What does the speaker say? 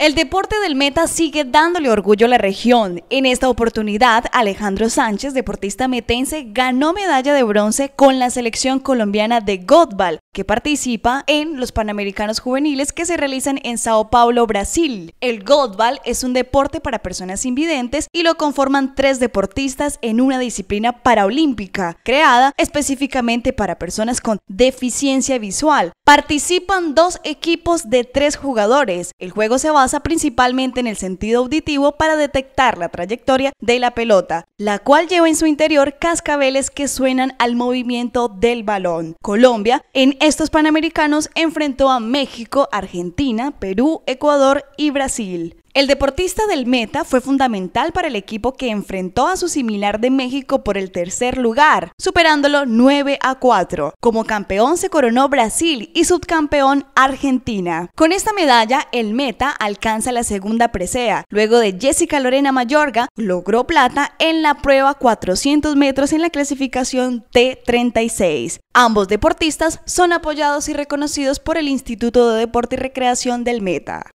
El deporte del meta sigue dándole orgullo a la región. En esta oportunidad, Alejandro Sánchez, deportista metense, ganó medalla de bronce con la selección colombiana de Godball que participa en los Panamericanos Juveniles que se realizan en Sao Paulo, Brasil. El Godball es un deporte para personas invidentes y lo conforman tres deportistas en una disciplina paralímpica creada específicamente para personas con deficiencia visual. Participan dos equipos de tres jugadores. El juego se basa principalmente en el sentido auditivo para detectar la trayectoria de la pelota, la cual lleva en su interior cascabeles que suenan al movimiento del balón. Colombia, en estos Panamericanos enfrentó a México, Argentina, Perú, Ecuador y Brasil. El deportista del meta fue fundamental para el equipo que enfrentó a su similar de México por el tercer lugar, superándolo 9 a 4. Como campeón se coronó Brasil y subcampeón Argentina. Con esta medalla, el meta alcanza la segunda presea, luego de Jessica Lorena Mayorga logró plata en la prueba 400 metros en la clasificación T36. Ambos deportistas son apoyados y reconocidos por el Instituto de Deporte y Recreación del Meta.